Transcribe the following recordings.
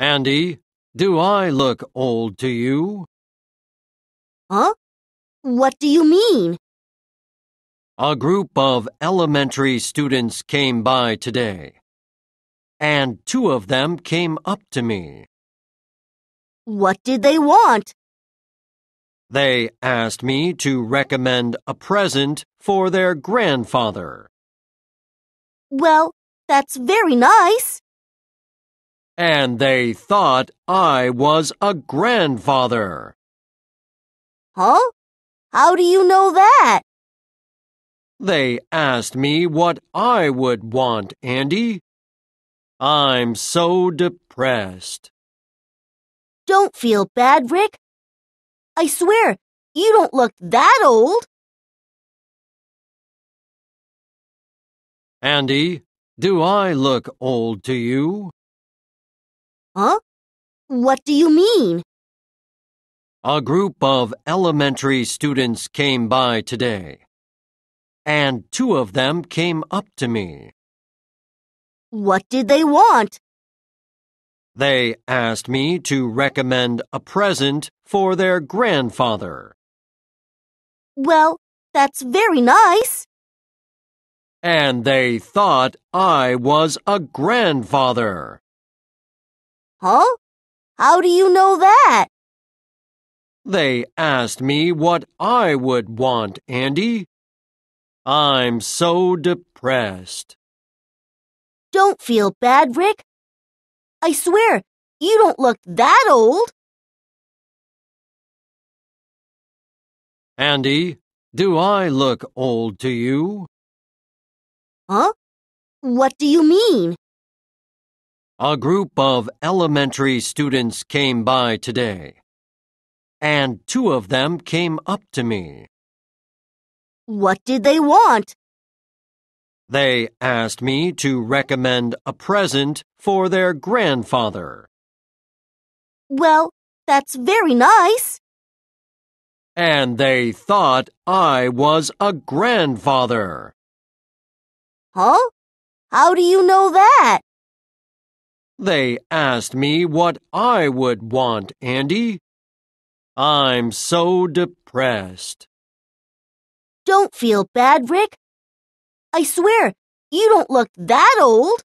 Andy, do I look old to you? Huh? What do you mean? A group of elementary students came by today, and two of them came up to me. What did they want? They asked me to recommend a present for their grandfather. Well, that's very nice. And they thought I was a grandfather. Huh? How do you know that? They asked me what I would want, Andy. I'm so depressed. Don't feel bad, Rick. I swear, you don't look that old. Andy, do I look old to you? Huh? What do you mean? A group of elementary students came by today, and two of them came up to me. What did they want? They asked me to recommend a present for their grandfather. Well, that's very nice. And they thought I was a grandfather. Huh? How do you know that? They asked me what I would want, Andy. I'm so depressed. Don't feel bad, Rick. I swear, you don't look that old. Andy, do I look old to you? Huh? What do you mean? A group of elementary students came by today, and two of them came up to me. What did they want? They asked me to recommend a present for their grandfather. Well, that's very nice. And they thought I was a grandfather. Huh? How do you know that? They asked me what I would want, Andy. I'm so depressed. Don't feel bad, Rick. I swear, you don't look that old.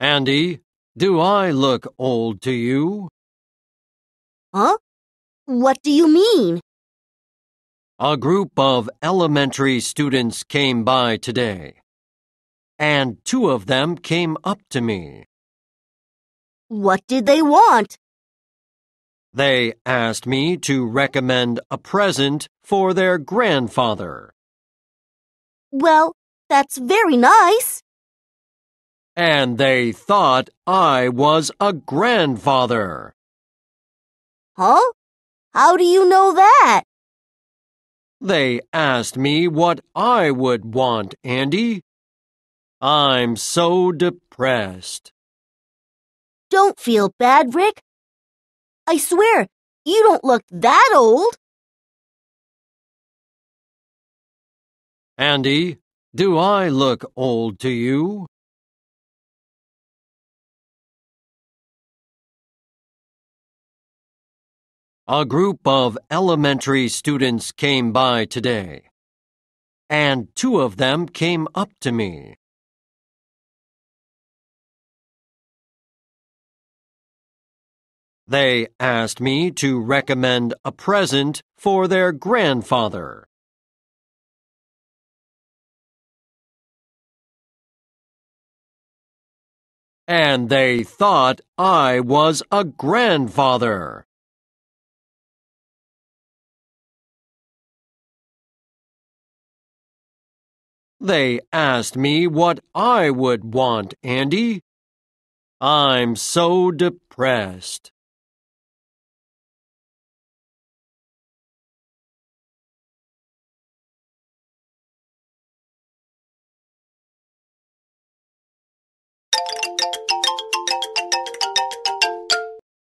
Andy, do I look old to you? Huh? What do you mean? A group of elementary students came by today and two of them came up to me. What did they want? They asked me to recommend a present for their grandfather. Well, that's very nice. And they thought I was a grandfather. Huh? How do you know that? They asked me what I would want, Andy. I'm so depressed. Don't feel bad, Rick. I swear, you don't look that old. Andy, do I look old to you? A group of elementary students came by today, and two of them came up to me. They asked me to recommend a present for their grandfather. And they thought I was a grandfather. They asked me what I would want, Andy. I'm so depressed.